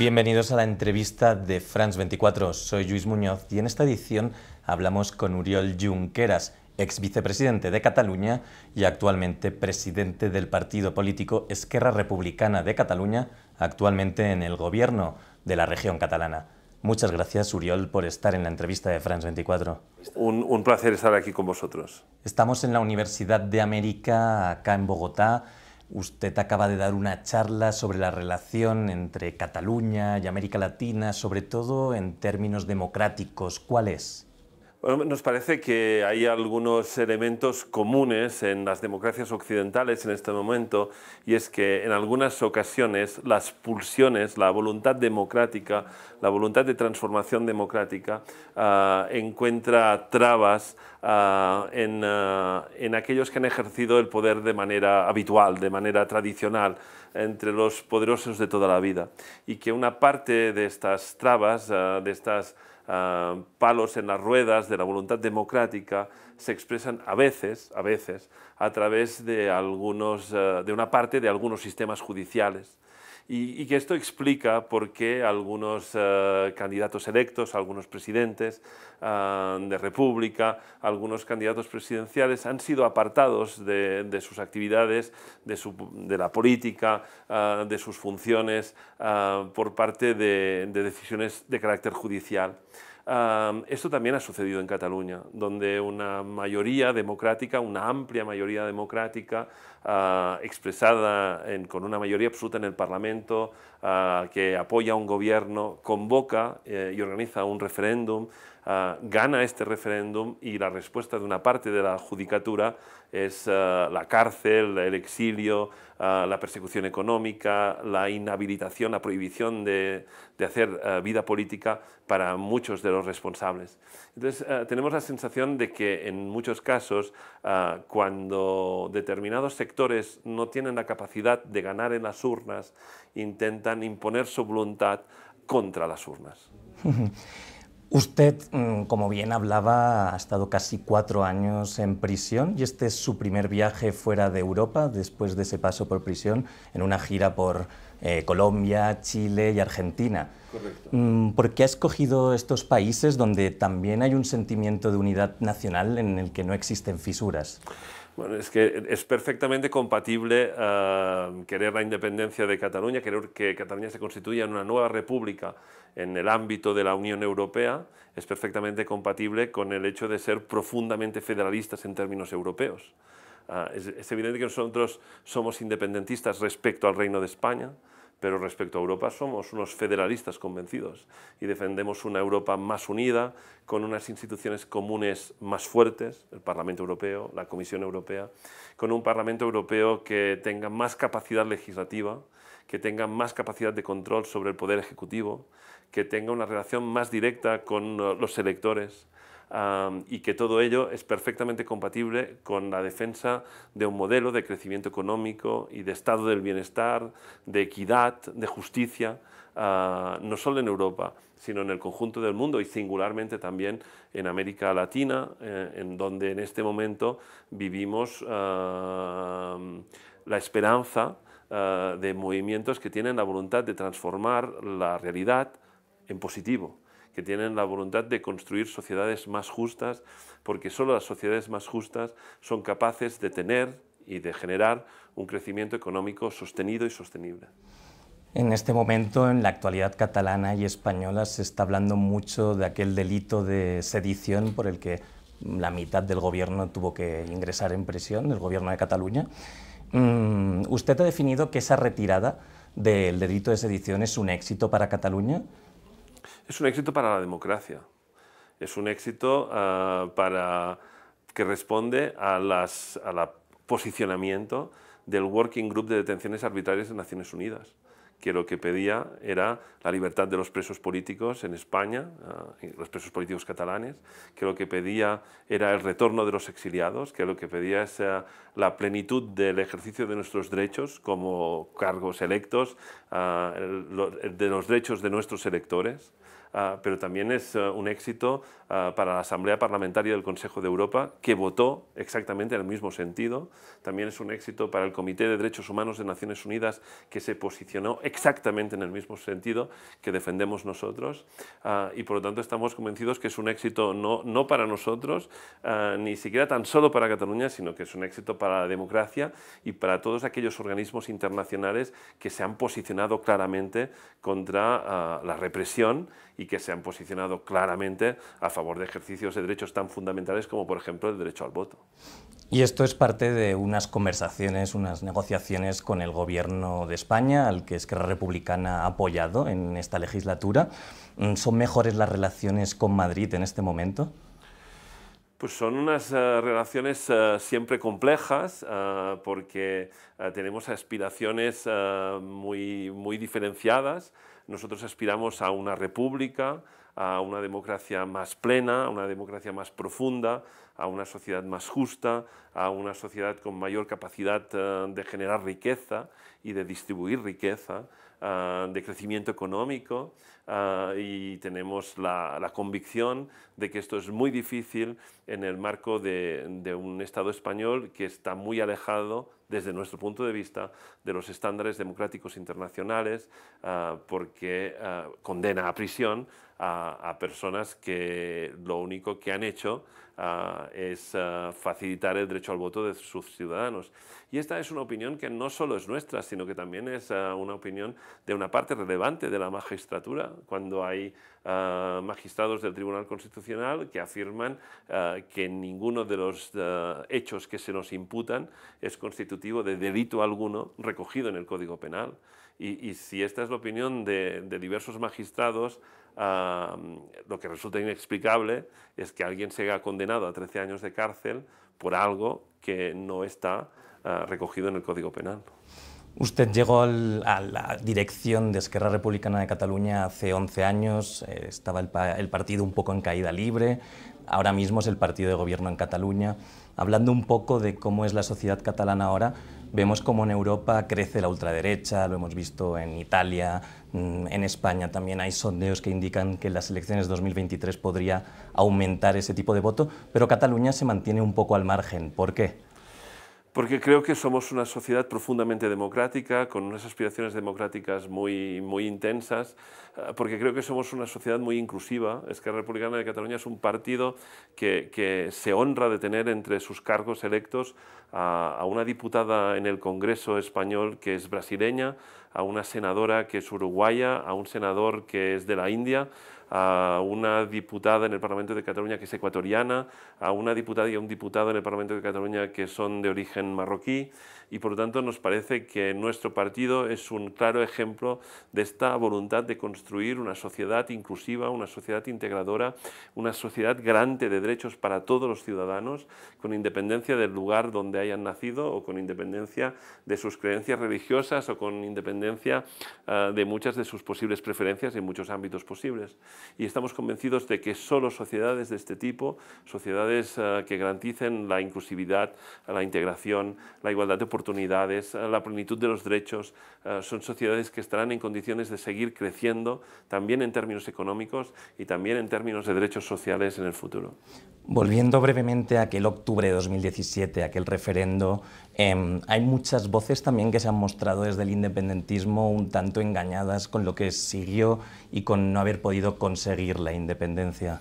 Bienvenidos a la entrevista de France 24. Soy Luis Muñoz y en esta edición hablamos con Uriol Junqueras, ex vicepresidente de Cataluña y actualmente presidente del partido político Esquerra Republicana de Cataluña, actualmente en el gobierno de la región catalana. Muchas gracias, Uriol, por estar en la entrevista de France 24. Un, un placer estar aquí con vosotros. Estamos en la Universidad de América, acá en Bogotá Usted acaba de dar una charla sobre la relación entre Cataluña y América Latina, sobre todo en términos democráticos. ¿Cuál es? nos parece que hay algunos elementos comunes en las democracias occidentales en este momento y es que en algunas ocasiones las pulsiones, la voluntad democrática, la voluntad de transformación democrática ah, encuentra trabas ah, ah, en aquellos que han ejercido el poder de manera habitual, de manera tradicional entre los poderosos de toda la vida y que una parte de estas trabas, de estas Ah, palos en las ruedas de la voluntad democrática se expresan a veces, a veces, a través de, algunos, eh, de una parte de algunos sistemas judiciales y, que esto explica por qué algunos eh, candidatos electos, algunos presidentes ah, de República, algunos candidatos presidenciales han sido apartados de, sus actividades, de, la política, ah, de sus funciones ah, por parte de decisiones de carácter judicial esto también ha sucedido en Cataluña, donde una mayoría democrática, una amplia mayoría democrática, ah, expresada con una mayoría absoluta en el Parlamento, ah, que apoya un gobierno, convoca eh, y organiza un referéndum Ah, gana este referéndum y la respuesta de una parte de la judicatura es ah, la cárcel, el exilio, ah, la persecución económica, la inhabilitación, la prohibición de, de hacer vida política para muchos de los responsables. Entonces, tenemos la sensación de que en muchos casos, cuando determinados sectores no tienen la capacidad de ganar en las urnas, intentan imponer su voluntad contra las urnas. Usted, mm, como bien hablaba, ha estado casi cuatro años en prisión y este es su primer viaje fuera de Europa después de ese paso por prisión en una gira por eh, Colombia, Chile y Argentina. Correcto. Mm, ¿Por qué ha escogido estos países donde también hay un sentimiento de unidad nacional en el que no existen fisuras? Bueno, es que es perfectamente compatible ah, querer la independencia de Cataluña, querer que Cataluña se constituya en una nueva república en el ámbito de la Unión Europea, es perfectamente compatible con el hecho de ser profundamente federalistas en términos europeos. Ah, es evidente que nosotros somos independentistas respecto al Reino de España, pero respecto a Europa somos unos federalistas convencidos y defendemos una Europa más unida, con unas instituciones comunes más fuertes, el Parlamento Europeo, la Comisión Europea, con un Parlamento Europeo que tenga más capacidad legislativa, que tenga más capacidad de control sobre el Poder Ejecutivo, que tenga una relación más directa con uh, los electores, y que todo ello es perfectamente compatible con la defensa de un modelo de crecimiento económico y de estado del bienestar, de equidad, de justicia, ah, no solo en Europa, sino en el conjunto del mundo y singularmente también en América Latina, eh, en donde en este momento vivimos ah, la esperanza ah, de movimientos que tienen la voluntad de transformar la realidad en positivo que tienen la voluntad de construir sociedades más justas, porque solo las sociedades más justas son capaces de tener y de generar un crecimiento económico sostenido y sostenible. En este momento, en la actualidad catalana y española, se está hablando mucho de aquel delito de sedición por el que la mitad del gobierno tuvo que ingresar en prisión, el gobierno de Cataluña. Mm, usted ha definido que esa retirada del delito de sedición es un éxito para Cataluña. Es un éxito para la democracia, es un éxito ah, que responde al posicionamiento del Working Group de Detenciones Arbitrarias de Naciones Unidas que lo que pedía era la libertad de los presos políticos en España, ah, los presos políticos catalanes, que lo que pedía era el retorno de los exiliados, que lo que pedía es ah, la plenitud del ejercicio de nuestros derechos como cargos electos, ah, de los derechos de nuestros electores. Ah, pero también es eh, un éxito ah, para la Asamblea Parlamentaria del Consejo de Europa, que votó exactamente en el mismo sentido. También es un éxito para el Comité de Derechos Humanos de Naciones Unidas, que se posicionó exactamente en el mismo sentido que defendemos nosotros. Ah, y por lo tanto estamos convencidos que es un éxito no, no para nosotros, ni siquiera tan solo para Cataluña, sino que es un éxito para la democracia y para todos aquellos organismos internacionales que se han posicionado claramente contra la represión y que se han posicionado claramente a favor de ejercicios de derechos tan fundamentales como por ejemplo el derecho al voto. Y esto es parte de unas conversaciones, unas negociaciones con el gobierno de España, al que Esquerra Republicana ha apoyado en esta legislatura. Mm, ¿Son mejores las relaciones con Madrid en este momento? Pues son unas eh, relaciones eh, siempre complejas eh, porque tenemos aspiraciones muy, muy diferenciadas. Nosotros aspiramos a una república, a una democracia más plena, a una democracia más profunda, a una sociedad más justa, a una sociedad con mayor capacidad eh, de generar riqueza y de distribuir riqueza, Ah, de crecimiento económico ah, y tenemos la, convicción de que esto es muy difícil en el marco de, un Estado español que está muy alejado desde nuestro punto de vista, de los estándares democráticos internacionales, ah, porque condena a prisión a, a, personas que lo único que han hecho es facilitar el derecho al voto de sus ciudadanos. Y esta es una opinión que no solo es nuestra, sino que también es una opinión de una parte relevante de la magistratura, cuando hay magistrados del Tribunal Constitucional que afirman eh, que ninguno de los eh, hechos que se nos imputan es constitutivo de delito alguno recogido en el Código Penal. Y, si esta es la opinión de, diversos magistrados, eh, lo que resulta inexplicable es que alguien sea condenado a 13 años de cárcel por algo que no está recogido en el Código Penal. Usted llegó a la dirección de Esquerra Republicana de Cataluña hace 11 años, eh, estaba el, partido un poco en caída libre, ahora mismo es el partido de gobierno en Cataluña. Hablando un poco de cómo es la sociedad catalana ahora, vemos cómo en Europa crece la ultraderecha, lo hemos visto en Italia, mm, en España también hay sondeos que indican que en las elecciones 2023 podría aumentar ese tipo de voto, pero Cataluña se mantiene un poco al margen. ¿Por qué? porque creo que somos una sociedad profundamente democrática, con unas aspiraciones democráticas muy, muy intensas, eh, porque creo que somos una sociedad muy inclusiva. Es Esquerra Republicana de Cataluña es un partido que, se honra de tener entre sus cargos electos a una diputada en el Congreso español que es brasileña, a una senadora que es uruguaya, a un senador que es de la India a una diputada en el Parlamento de Cataluña que es ecuatoriana, a una diputada y a un diputado en el Parlamento de Cataluña que son de origen marroquí y por lo tanto nos parece que nuestro partido es un claro ejemplo de esta voluntad de construir una sociedad inclusiva, una sociedad integradora, una sociedad garante de derechos para todos los ciudadanos, con independencia del lugar donde hayan nacido o con independencia de sus creencias religiosas o con independencia ah, de muchas de sus posibles preferencias en muchos ámbitos posibles. Y estamos convencidos de que solo sociedades de este tipo, sociedades ah, que garanticen la inclusividad, la integración, la igualdad de oportunidades, oportunidades, eh, la plenitud de los derechos. Eh, son sociedades que estarán en condiciones de seguir creciendo también en términos económicos y también en términos de derechos sociales en el futuro. Volviendo brevemente a aquel octubre de 2017, aquel referendo, em, hay muchas voces también que se han mostrado desde el independentismo un tanto engañadas con lo que siguió y con no haber podido conseguir la independencia.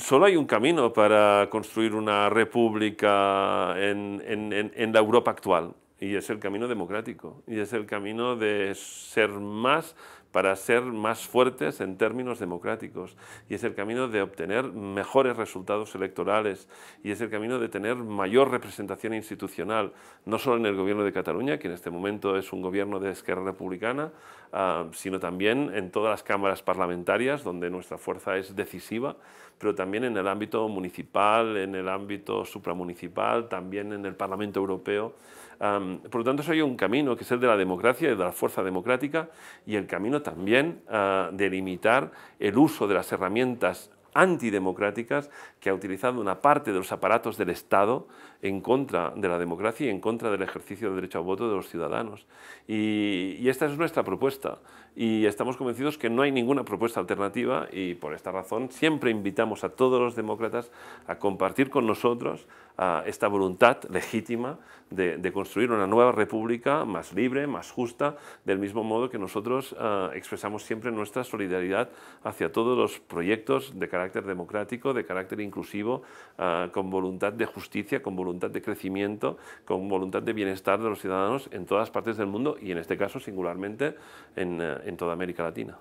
Solo hay un camino para construir una república en, en, la Europa actual, y es el camino democrático, y es el camino de ser más para ser más fuertes en términos democráticos y es el camino de obtener mejores resultados electorales y es el camino de tener mayor representación institucional, no solo en el gobierno de Cataluña, que en este momento es un gobierno de Esquerra Republicana, ah, sino también en todas las cámaras parlamentarias, donde nuestra fuerza es decisiva, pero también en el ámbito municipal, en el ámbito supramunicipal, también en el Parlamento Europeo por lo tanto, eso hay un camino que es el de la democracia y de la fuerza democrática y el camino también ah, de limitar el uso de las herramientas antidemocráticas que ha utilizado una parte de los aparatos del Estado en contra de la democracia y en contra del ejercicio del derecho a voto de los ciudadanos. Y, y, esta es nuestra propuesta y estamos convencidos que no hay ninguna propuesta alternativa y por esta razón siempre invitamos a todos los demócratas a compartir con nosotros esta voluntad legítima de, construir una nueva república más libre, más justa, del mismo modo que nosotros ah, expresamos siempre nuestra solidaridad hacia todos los proyectos de carácter democrático, de carácter inclusivo, ah, con voluntad de justicia, con voluntad de crecimiento, con voluntad de bienestar de los ciudadanos en todas partes del mundo y en este caso singularmente en eh, toda América Latina.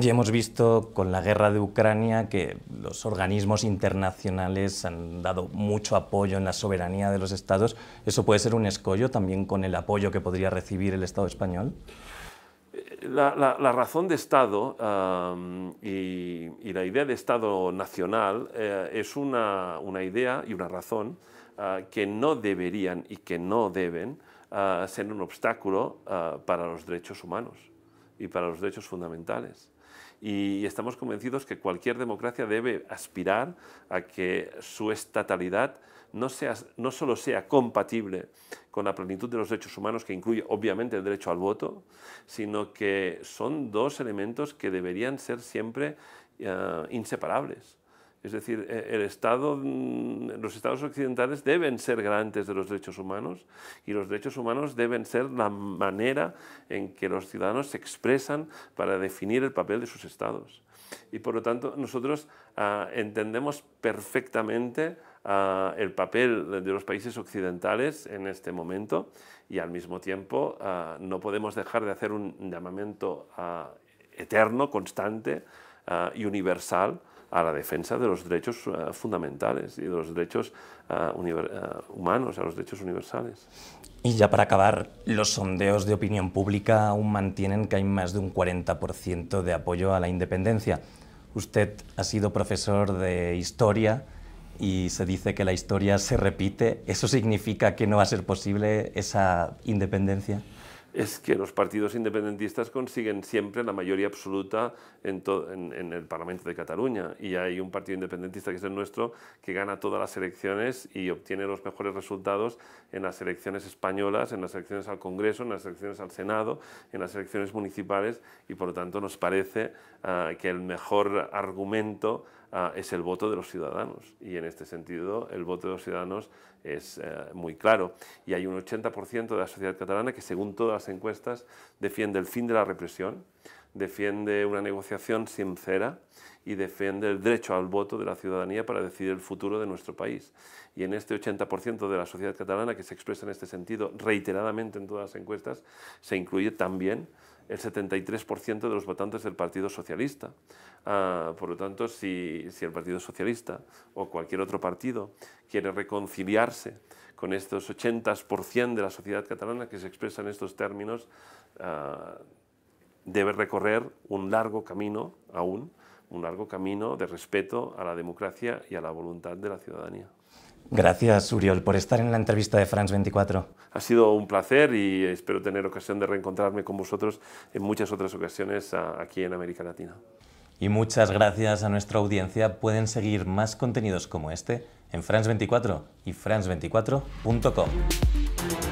Y hemos visto con la guerra de Ucrania que los organismos internacionales han dado mucho apoyo en la soberanía de los estados. ¿Eso puede ser un escollo también con el apoyo que podría recibir el Estado español? La, razón de Estado y, la idea de Estado nacional eh, es una, idea y una razón ah, que no deberían y que no deben ah, ser un obstáculo ah, para los derechos humanos y para los derechos fundamentales y estamos convencidos que cualquier democracia debe aspirar a que su estatalidad no, sea, no solo sea compatible con la plenitud de los derechos humanos, que incluye obviamente el derecho al voto, sino que son dos elementos que deberían ser siempre eh, inseparables. Es decir, e, mm, los Estados occidentales deben ser garantes de los derechos humanos y los derechos humanos deben ser la manera en que los ciudadanos se expresan para definir el papel de sus Estados. Y por lo tanto, nosotros ah, entendemos perfectamente ah, el papel de los países occidentales en este momento y al mismo tiempo ah, no podemos dejar de hacer un llamamiento eterno, constante y universal a la defensa de los derechos eh, fundamentales y de los derechos eh, eh, humanos, a los derechos universales. Y ya para acabar, los sondeos de opinión pública aún mantienen que hay más de un 40% de apoyo a la independencia. Usted ha sido profesor de historia y se dice que la historia se repite. ¿Eso significa que no va a ser posible esa independencia? es que los partidos independentistas consiguen siempre la mayoría absoluta en, el Parlamento de Cataluña y hay un partido independentista que es el nuestro que gana todas las elecciones y obtiene los mejores resultados en las elecciones españolas, en las elecciones al Congreso, en las elecciones al Senado, en las elecciones municipales y por lo tanto nos parece ah, que el mejor argumento Ah, es el voto de los ciudadanos. Y en este sentido, el voto de los ciudadanos es eh, muy claro. Y hay un 80% de la sociedad catalana que, según todas las encuestas, defiende el fin de la represión, defiende una negociación sincera y defiende el derecho al voto de la ciudadanía para decidir el futuro de nuestro país. Y en este 80% de la sociedad catalana que se expresa en este sentido reiteradamente en todas las encuestas, se incluye también el 73% de los votantes del Partido Socialista. Ah, por lo tanto, si, el Partido Socialista o cualquier otro partido quiere reconciliarse con estos 80% de la sociedad catalana que se expresa en estos términos, ah, debe recorrer un largo camino aún, un largo camino de respeto a la democracia y a la voluntad de la ciudadanía. Gracias, Uriol, por estar en la entrevista de France 24. Ha sido un placer y espero tener ocasión de reencontrarme con vosotros en muchas otras ocasiones aquí en América Latina. Y muchas gracias a nuestra audiencia. Pueden seguir más contenidos como este en France 24 y france24.com.